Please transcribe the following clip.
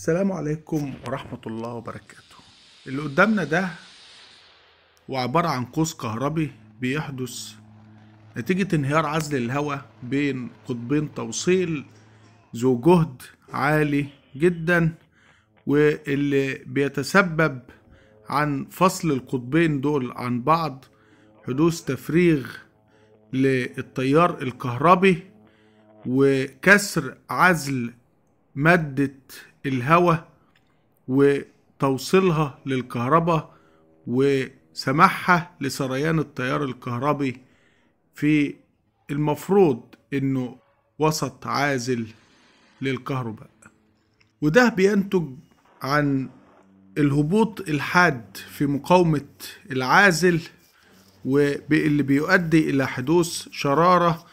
السلام عليكم ورحمة الله وبركاته اللي قدامنا ده هو عبارة عن قوس كهربي بيحدث نتيجة انهيار عزل الهواء بين قطبين توصيل ذو جهد عالي جدا واللي بيتسبب عن فصل القطبين دول عن بعض حدوث تفريغ للتيار الكهربي وكسر عزل مادة الهواء وتوصيلها للكهرباء وسماحها لسريان التيار الكهربي في المفروض انه وسط عازل للكهرباء وده بينتج عن الهبوط الحاد في مقاومة العازل واللي بيؤدي إلى حدوث شرارة